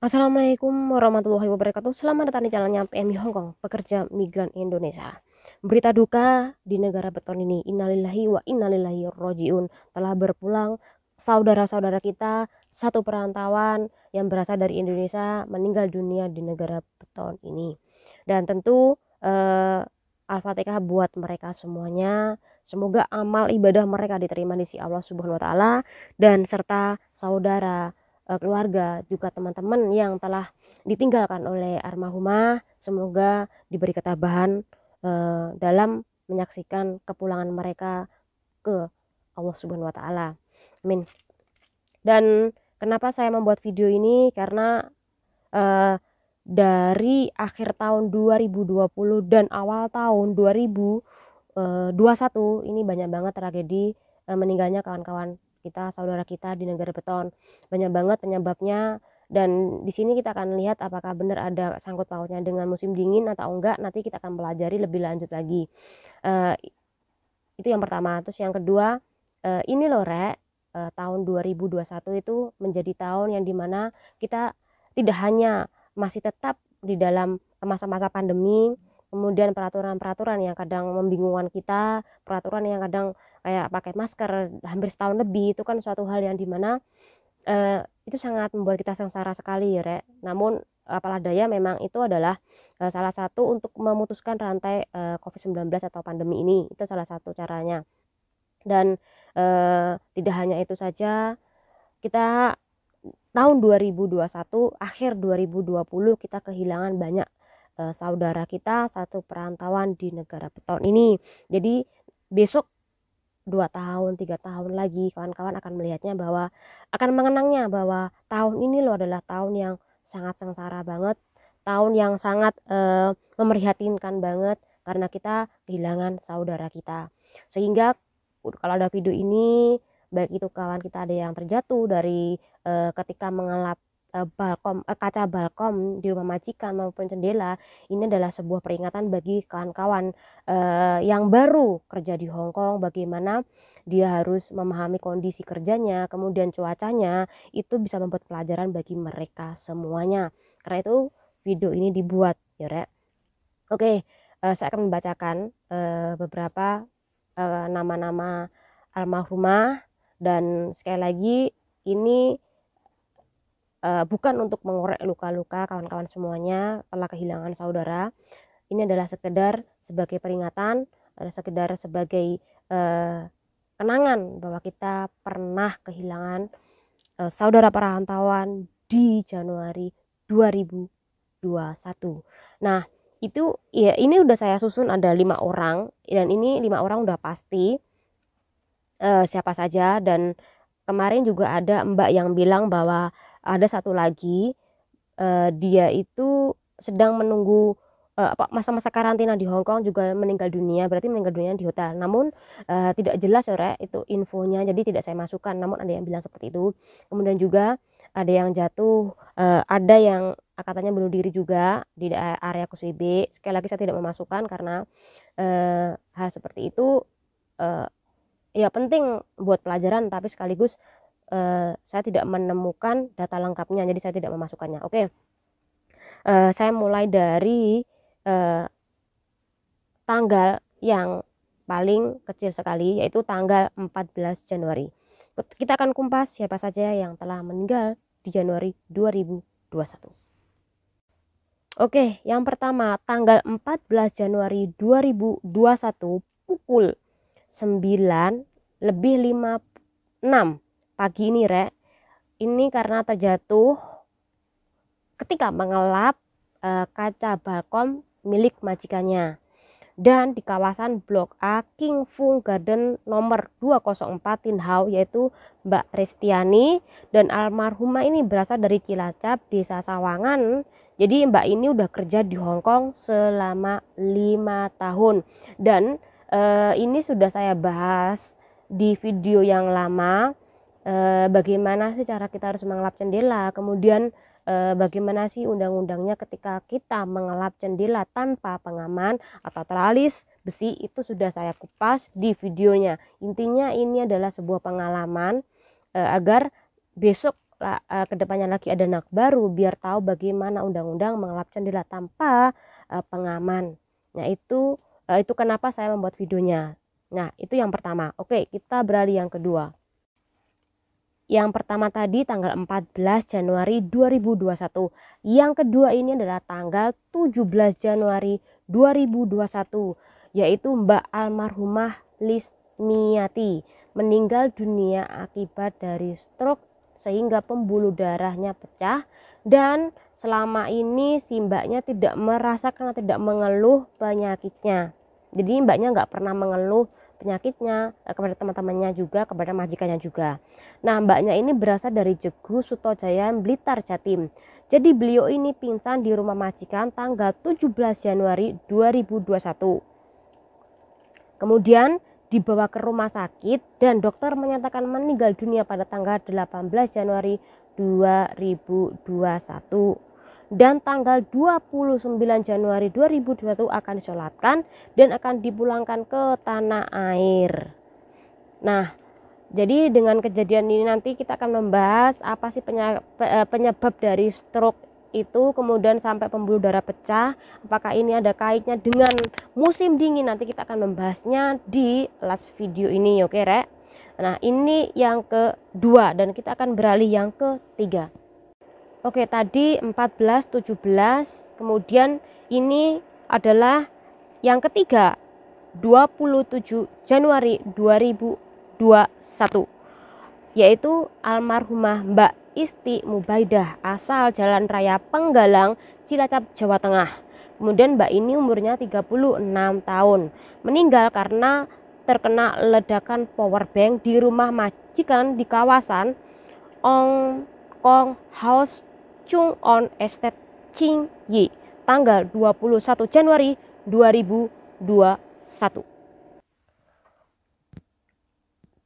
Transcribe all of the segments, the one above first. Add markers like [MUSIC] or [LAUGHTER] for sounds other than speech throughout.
Assalamualaikum warahmatullahi wabarakatuh. Selamat datang di jalannya PMI Hongkong, pekerja migran Indonesia. Berita duka di negara beton ini, innalillahi wa innalillahi rojiun, telah berpulang saudara-saudara kita, satu perantauan yang berasal dari Indonesia meninggal dunia di negara beton ini. Dan tentu eh, Al-Fatihah buat mereka semuanya. Semoga amal ibadah mereka diterima di sisi Allah Subhanahu wa taala dan serta saudara Eh, keluarga juga teman-teman yang telah ditinggalkan oleh armahumah semoga diberi ketabahan eh, dalam menyaksikan kepulangan mereka ke Allah Subhanahu wa taala. Amin. Dan kenapa saya membuat video ini karena eh, dari akhir tahun 2020 dan awal tahun 2021 eh, ini banyak banget tragedi meninggalnya kawan-kawan kita saudara kita di negara beton banyak banget penyebabnya dan di sini kita akan lihat apakah benar ada sangkut pautnya dengan musim dingin atau enggak nanti kita akan pelajari lebih lanjut lagi uh, itu yang pertama terus yang kedua uh, ini loh rek uh, tahun 2021 itu menjadi tahun yang dimana kita tidak hanya masih tetap di dalam masa-masa pandemi kemudian peraturan-peraturan yang kadang membingungkan kita peraturan yang kadang kayak pakai masker hampir setahun lebih itu kan suatu hal yang dimana eh, itu sangat membuat kita sengsara sekali ya Rek namun eh, apalah daya memang itu adalah eh, salah satu untuk memutuskan rantai eh, COVID-19 atau pandemi ini itu salah satu caranya dan eh, tidak hanya itu saja kita tahun 2021 akhir 2020 kita kehilangan banyak uh, saudara kita satu perantauan di negara beton ini. Jadi besok dua tahun tiga tahun lagi kawan-kawan akan melihatnya bahwa akan mengenangnya bahwa tahun ini loh adalah tahun yang sangat sengsara banget, tahun yang sangat uh, memprihatinkan banget karena kita kehilangan saudara kita. Sehingga kalau ada video ini baik itu kawan kita ada yang terjatuh dari e, ketika mengelap Eh, balkom eh, kaca balkon di rumah majikan maupun jendela ini adalah sebuah peringatan bagi kawan-kawan eh, yang baru kerja di Hong Kong bagaimana dia harus memahami kondisi kerjanya kemudian cuacanya itu bisa membuat pelajaran bagi mereka semuanya karena itu video ini dibuat ya Rek. Oke, eh, saya akan membacakan eh, beberapa eh, nama-nama almarhumah dan sekali lagi ini uh, bukan untuk mengorek luka-luka kawan-kawan semuanya telah kehilangan saudara. Ini adalah sekedar sebagai peringatan, adalah sekedar sebagai uh, kenangan bahwa kita pernah kehilangan uh, saudara perantauan di Januari 2021. Nah, itu ya ini udah saya susun ada lima orang dan ini lima orang udah pasti uh, siapa saja dan kemarin juga ada Mbak yang bilang bahwa ada satu lagi uh, dia itu sedang menunggu eh, apa masa-masa karantina di Hong Kong juga meninggal dunia berarti meninggal dunia di hotel namun uh, tidak jelas sore itu infonya jadi tidak saya masukkan namun ada yang bilang seperti itu kemudian juga ada yang jatuh uh, ada yang katanya bunuh diri juga di area B sekali lagi saya tidak memasukkan karena uh, hal seperti itu uh, ya penting buat pelajaran tapi sekaligus uh, saya tidak menemukan data lengkapnya jadi saya tidak memasukkannya oke okay. uh, eh, saya mulai dari uh, tanggal yang paling kecil sekali yaitu tanggal 14 Januari kita akan kumpas siapa saja yang telah meninggal di Januari 2021 Oke, yang pertama tanggal 14 Januari 2021 pukul 9 lebih 56 pagi ini Rek ini karena terjatuh ketika mengelap e, kaca balkon milik majikannya dan di kawasan Blok A King Fung Garden nomor 204 hau yaitu Mbak Restiani dan almarhumah ini berasal dari Cilacap desa Sawangan jadi Mbak ini udah kerja di Hong Kong selama lima tahun dan e, ini sudah saya bahas di video yang lama Eh, bagaimana sih cara kita harus mengelap jendela kemudian eh, bagaimana sih undang-undangnya ketika kita mengelap jendela tanpa pengaman atau teralis besi itu sudah saya kupas di videonya intinya ini adalah sebuah pengalaman eh, agar besok kedepannya lagi ada anak baru biar tahu bagaimana undang-undang mengelap jendela tanpa pengaman nah itu itu kenapa saya membuat videonya Nah, itu yang pertama. Oke, kita beralih yang kedua. Yang pertama tadi tanggal 14 Januari 2021. Yang kedua ini adalah tanggal 17 Januari 2021 yaitu Mbak almarhumah Lismiati meninggal dunia akibat dari stroke sehingga pembuluh darahnya pecah dan selama ini si mbaknya tidak merasakan, karena tidak mengeluh penyakitnya. Jadi mbaknya nggak pernah mengeluh penyakitnya, eh, kepada teman-temannya juga, kepada majikannya juga. Nah, mbaknya ini berasal dari Jegu Sutojaya Blitar Jatim. Jadi beliau ini pingsan di rumah majikan tanggal 17 Januari 2021. Kemudian dibawa ke rumah sakit dan dokter menyatakan meninggal dunia pada tanggal 18 Januari 2021 dan tanggal 29 Januari 2021 akan disolatkan dan akan dipulangkan ke tanah air. Nah, jadi dengan kejadian ini nanti kita akan membahas apa sih eh, penyebab dari stroke itu kemudian sampai pembuluh darah pecah apakah ini ada kaitnya dengan musim dingin nanti kita akan membahasnya di last video ini oke okay, rek nah ini yang kedua dan kita akan beralih yang ketiga Oke, tadi 14, 17, kemudian ini adalah yang ketiga, 27 Januari 2021, yaitu almarhumah Mbak Isti Mubaidah asal Jalan Raya Penggalang, Cilacap, Jawa Tengah. Kemudian Mbak ini umurnya 36 tahun, meninggal karena terkena ledakan power bank di rumah majikan di kawasan Ong Kong House Chung on Estate Yi, tanggal 21 Januari 2021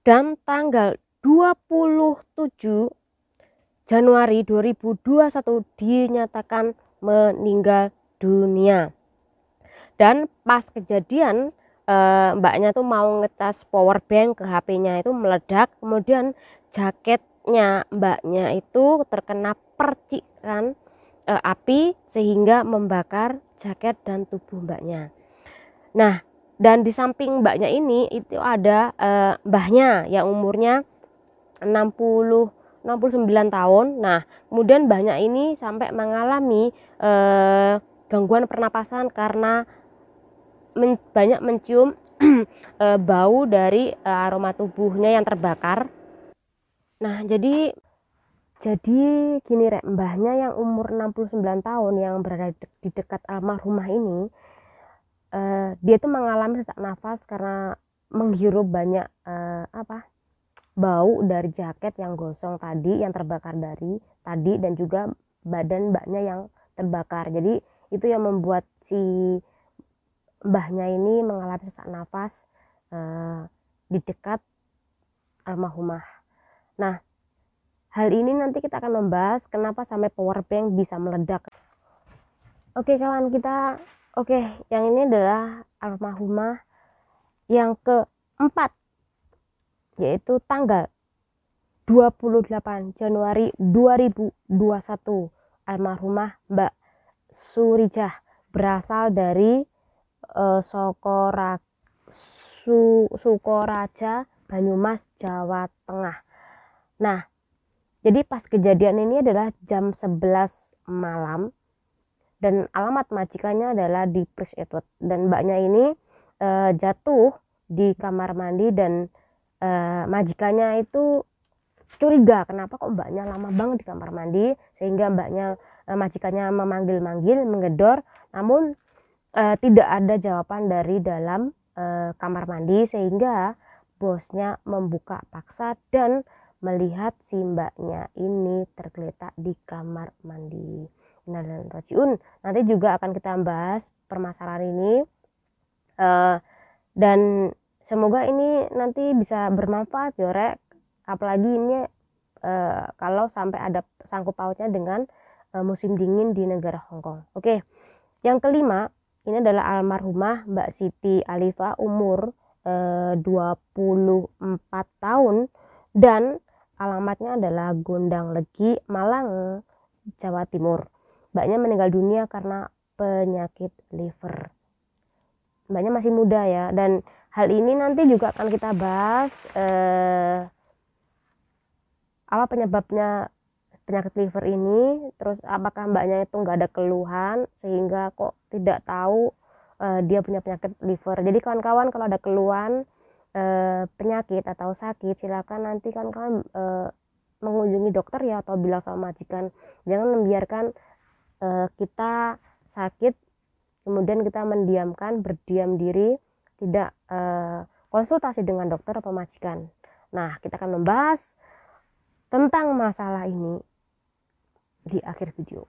dan tanggal 27 Januari 2021 dinyatakan meninggal dunia. Dan pas kejadian eh, mbaknya tuh mau ngecas power bank ke HP-nya itu meledak, kemudian jaket adiknya mbaknya itu terkena percikan e, api sehingga membakar jaket dan tubuh mbaknya. Nah, dan di samping mbaknya ini itu ada e, mbahnya yang umurnya 60 69 tahun. Nah, kemudian mbahnya ini sampai mengalami e, gangguan pernapasan karena men, banyak mencium e, [CLEARS THROAT] bau dari e, aroma tubuhnya yang terbakar nah jadi jadi gini rek mbahnya yang umur 69 tahun yang berada di dekat almarhumah ini uh, dia tuh mengalami sesak nafas karena menghirup banyak uh, apa bau dari jaket yang gosong tadi yang terbakar dari tadi dan juga badan mbaknya yang terbakar jadi itu yang membuat si mbahnya ini mengalami sesak nafas uh, di dekat almarhumah Nah, hal ini nanti kita akan membahas kenapa sampai power bank bisa meledak. Oke kawan kita, oke yang ini adalah almarhumah yang keempat yaitu tanggal 28 Januari 2021 almarhumah Mbak Surijah berasal dari uh, Su, Sukoraja Banyumas Jawa Tengah Nah, jadi pas kejadian ini adalah jam 11 malam dan alamat majikannya adalah di Prince Edward dan mbaknya ini e, jatuh di kamar mandi dan e, majikannya itu curiga kenapa kok mbaknya lama banget di kamar mandi sehingga mbaknya e, majikannya memanggil-manggil menggedor namun e, tidak ada jawaban dari dalam e, kamar mandi sehingga bosnya membuka paksa dan melihat si mbaknya ini tergeletak di kamar mandi. Nah, rojiun nanti juga akan kita bahas permasalahan ini eh, dan semoga ini nanti bisa bermanfaat ya Rek. Apalagi ini eh, kalau sampai ada sangkut pautnya dengan eh, musim dingin di negara Hongkong. Oke, yang kelima ini adalah almarhumah Mbak Siti Alifa umur 24 tahun dan Alamatnya adalah Gondang Legi, Malang, Jawa Timur. Mbaknya meninggal dunia karena penyakit liver. Mbaknya masih muda ya dan hal ini nanti juga akan kita bahas eh, apa penyebabnya penyakit liver ini, terus apakah mbaknya itu nggak ada keluhan sehingga kok tidak tahu eh, dia punya penyakit liver. Jadi kawan-kawan kalau ada keluhan e, penyakit atau sakit silakan nanti kan kalian e, mengunjungi dokter ya atau bilang sama majikan jangan membiarkan e, kita sakit kemudian kita mendiamkan berdiam diri tidak e, konsultasi dengan dokter atau majikan nah kita akan membahas tentang masalah ini di akhir video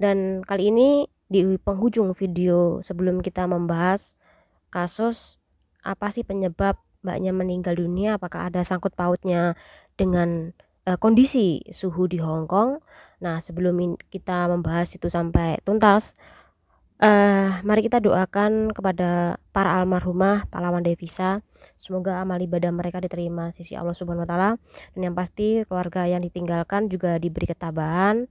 dan kali ini di penghujung video sebelum kita membahas kasus apa sih penyebab mbaknya meninggal dunia? Apakah ada sangkut pautnya dengan uh, kondisi suhu di Hong Kong? Nah, sebelum kita membahas itu sampai tuntas, uh, mari kita doakan kepada para almarhumah pahlawan devisa semoga amal ibadah mereka diterima sisi Allah Subhanahu wa taala dan yang pasti keluarga yang ditinggalkan juga diberi ketabahan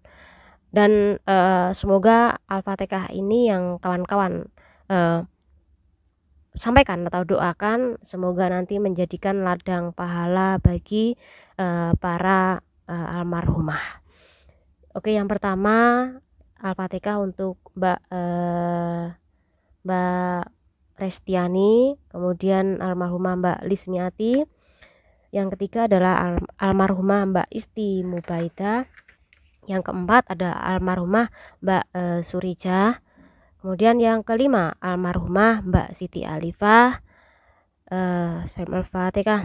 dan uh, semoga Al-Fatihah ini yang kawan-kawan uh, sampaikan atau doakan semoga nanti menjadikan ladang pahala bagi uh, para uh, almarhumah. Oke, yang pertama al untuk Mbak uh, Mbak Restiani, kemudian almarhumah Mbak Lismiati. Yang ketiga adalah al almarhumah Mbak Isti Mubaida. Yang keempat ada almarhumah Mbak e, uh, Surija. Kemudian yang kelima, almarhumah Mbak Siti Alifah. Eh, Al-Fatihah.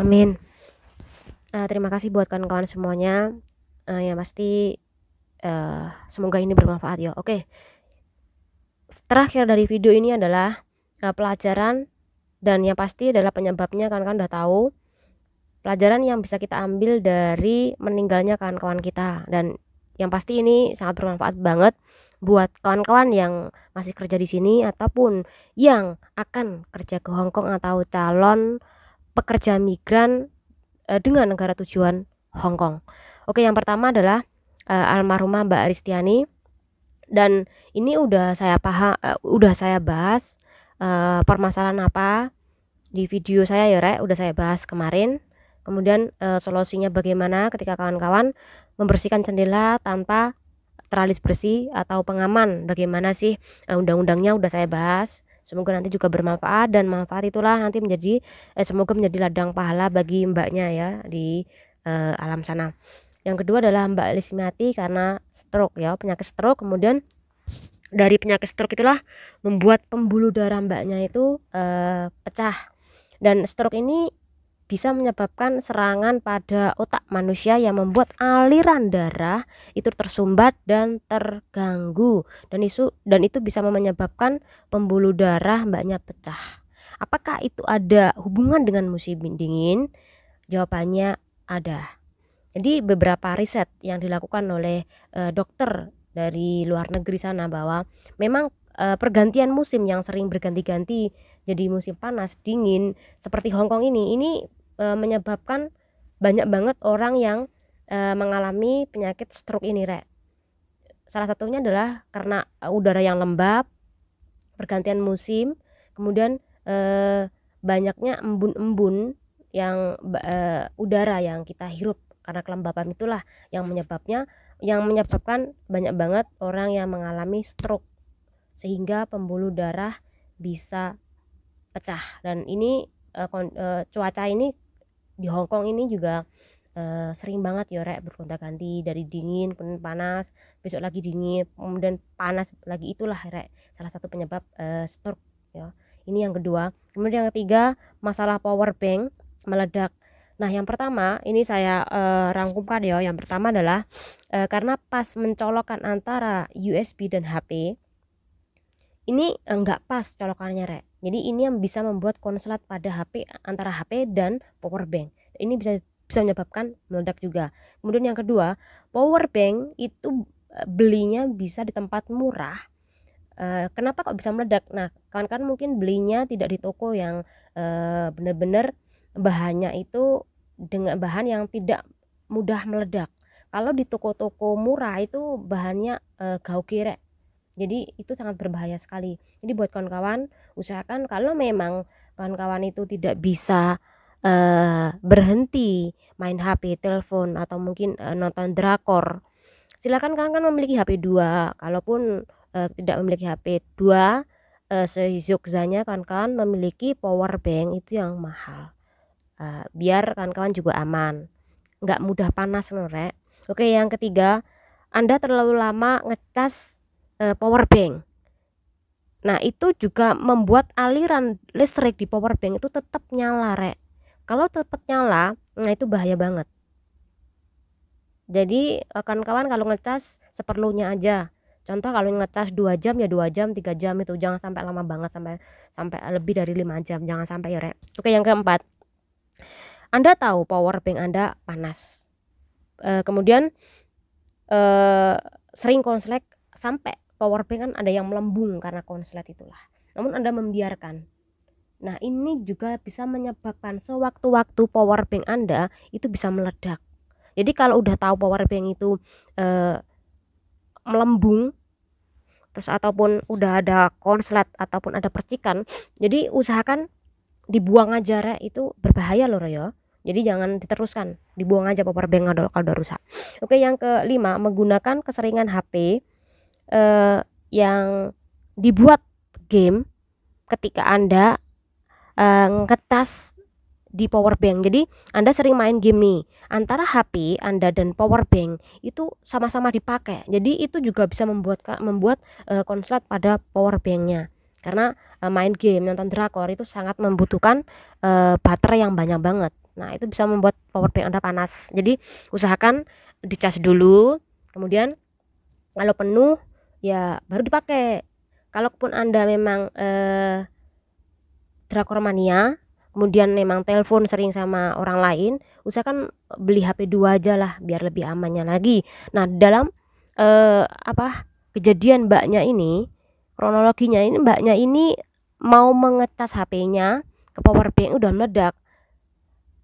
Amin. Uh, terima kasih buat kawan-kawan semuanya. Uh, ya pasti uh, semoga ini bermanfaat ya. Oke. Okay. Terakhir dari video ini adalah uh, pelajaran dan yang pasti adalah penyebabnya kan kan udah tahu pelajaran yang bisa kita ambil dari meninggalnya kawan-kawan kita dan yang pasti ini sangat bermanfaat banget buat kawan-kawan yang masih kerja di sini ataupun yang akan kerja ke Hong Kong atau calon pekerja migran e, dengan negara tujuan Hong Kong. Oke, yang pertama adalah e, almarhumah Mbak Aristiani dan ini udah saya paham e, eh, udah saya bahas e, permasalahan apa di video saya ya, Rek, udah saya bahas kemarin kemudian e, solusinya bagaimana ketika kawan-kawan membersihkan jendela tanpa teralis bersih atau pengaman bagaimana sih e, undang-undangnya udah saya bahas semoga nanti juga bermanfaat dan manfaat itulah nanti menjadi e, semoga menjadi ladang pahala bagi mbaknya ya di e, alam sana yang kedua adalah mbak Lismiati karena stroke ya penyakit stroke kemudian dari penyakit stroke itulah membuat pembuluh darah mbaknya itu e, pecah dan stroke ini bisa menyebabkan serangan pada otak manusia yang membuat aliran darah itu tersumbat dan terganggu dan itu dan itu bisa menyebabkan pembuluh darah mbaknya pecah. Apakah itu ada hubungan dengan musim dingin? Jawabannya ada. Jadi beberapa riset yang dilakukan oleh e, dokter dari luar negeri sana bahwa memang e, pergantian musim yang sering berganti-ganti jadi musim panas dingin seperti Hong Kong ini ini e, menyebabkan banyak banget orang yang e, mengalami penyakit stroke ini rek salah satunya adalah karena eh, udara yang lembab pergantian musim kemudian e, banyaknya embun-embun yang e, udara yang kita hirup karena kelembapan itulah yang menyebabnya yang menyebabkan banyak banget orang yang mengalami stroke sehingga pembuluh darah bisa pecah dan ini e, kon, e, cuaca ini di Hong Kong ini juga uh, sering banget ya rek bergonta-ganti dari dingin kemudian panas besok lagi dingin kemudian panas lagi itulah rek salah satu penyebab uh, stroke ya ini yang kedua kemudian yang ketiga masalah power bank meledak Nah, yang pertama ini saya uh, rangkumkan ya. Yang pertama adalah uh, karena pas mencolokkan antara USB dan HP ini enggak pas colokannya, Rek. Jadi ini yang bisa membuat konslet pada HP antara HP dan power bank. Ini bisa bisa menyebabkan meledak juga. Kemudian yang kedua, power bank itu eh, belinya bisa di tempat murah. Eh, kenapa kok bisa meledak? Nah, kan-kan mungkin belinya tidak di toko yang eh, benar-benar bahannya itu dengan bahan yang tidak mudah meledak. Kalau di toko-toko murah itu bahannya e, kirek jadi itu sangat berbahaya sekali jadi buat kawan-kawan usahakan kalau memang kawan-kawan itu tidak bisa uh, berhenti main HP, telepon atau mungkin uh, nonton drakor silakan kawan kan memiliki HP 2 kalaupun uh, tidak memiliki HP 2 uh, sejogzanya kawan-kawan memiliki power bank itu yang mahal uh, biar kawan-kawan juga aman nggak mudah panas nerek. oke yang ketiga anda terlalu lama ngecas e, power bank. Nah, itu juga membuat aliran listrik di power bank itu tetap nyala, Rek. Kalau tetap nyala, nah itu bahaya banget. Jadi, eh, kawan-kawan kalau ngecas seperlunya aja. Contoh kalau ngecas 2 jam ya 2 jam, 3 jam itu jangan sampai lama banget sampai sampai lebih dari 5 jam, jangan sampai ya, Rek. Oke, yang keempat. Anda tahu power bank Anda panas. E, kemudian e, sering konslet sampai power bank kan ada yang melembung karena konslet itulah namun anda membiarkan nah ini juga bisa menyebabkan sewaktu-waktu power bank anda itu bisa meledak jadi kalau udah tahu power bank itu eh, melembung terus ataupun udah ada konslet ataupun ada percikan jadi usahakan dibuang aja re itu berbahaya loh ya. jadi jangan diteruskan dibuang aja power bank kalau udah rusak oke yang kelima menggunakan keseringan HP uh, yang dibuat game ketika Anda uh, eh, ngetes di power bank. Jadi Anda sering main game nih, antara HP Anda dan power bank itu sama-sama dipakai. Jadi itu juga bisa membuat membuat uh, konslet pada power banknya. Karena uh, main game, nonton drakor itu sangat membutuhkan uh, baterai yang banyak banget. Nah, itu bisa membuat power bank Anda panas. Jadi usahakan dicas dulu, kemudian kalau penuh ya baru dipakai kalaupun anda memang eh, drakor mania kemudian memang telepon sering sama orang lain usahakan beli HP dua aja lah biar lebih amannya lagi nah dalam eh, apa kejadian mbaknya ini kronologinya ini mbaknya ini mau mengecas HP-nya ke power bank udah meledak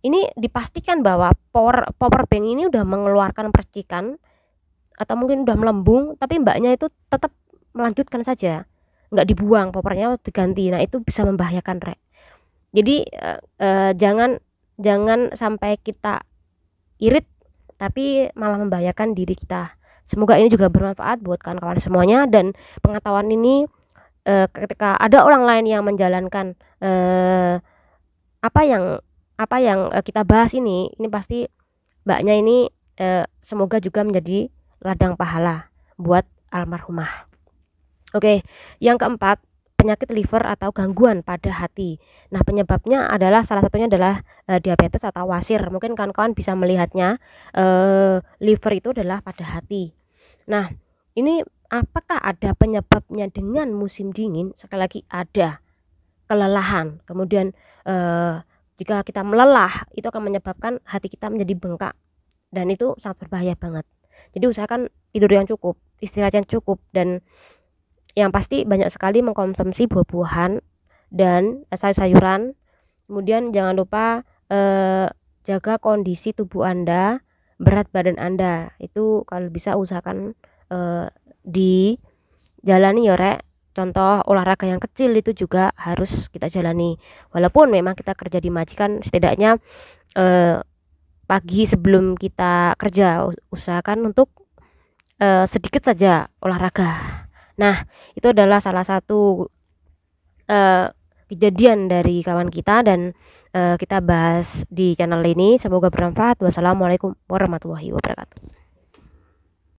ini dipastikan bahwa power power bank ini udah mengeluarkan percikan atau mungkin udah melembung tapi mbaknya itu tetap melanjutkan saja nggak dibuang popernya diganti nah itu bisa membahayakan rek jadi eh, eh, jangan jangan sampai kita irit tapi malah membahayakan diri kita semoga ini juga bermanfaat buat kawan-kawan semuanya dan pengetahuan ini eh, ketika ada orang lain yang menjalankan eh, apa yang apa yang eh, kita bahas ini ini pasti mbaknya ini eh, semoga juga menjadi ladang pahala buat almarhumah. Oke, yang keempat, penyakit liver atau gangguan pada hati. Nah, penyebabnya adalah salah satunya adalah e, diabetes atau wasir. Mungkin kawan-kawan bisa melihatnya e, liver itu adalah pada hati. Nah, ini apakah ada penyebabnya dengan musim dingin? Sekali lagi ada kelelahan. Kemudian e, jika kita melelah itu akan menyebabkan hati kita menjadi bengkak dan itu sangat berbahaya banget jadi usahakan tidur yang cukup istirahat yang cukup dan yang pasti banyak sekali mengkonsumsi buah-buahan dan sayur-sayuran kemudian jangan lupa eh, jaga kondisi tubuh anda berat badan anda itu kalau bisa usahakan eh, di jalani ya rek contoh olahraga yang kecil itu juga harus kita jalani walaupun memang kita kerja di majikan setidaknya eh, pagi sebelum kita kerja usahakan untuk uh, sedikit saja olahraga. Nah, itu adalah salah satu uh, kejadian dari kawan kita dan uh, kita bahas di channel ini. Semoga bermanfaat. Wassalamualaikum warahmatullahi wabarakatuh.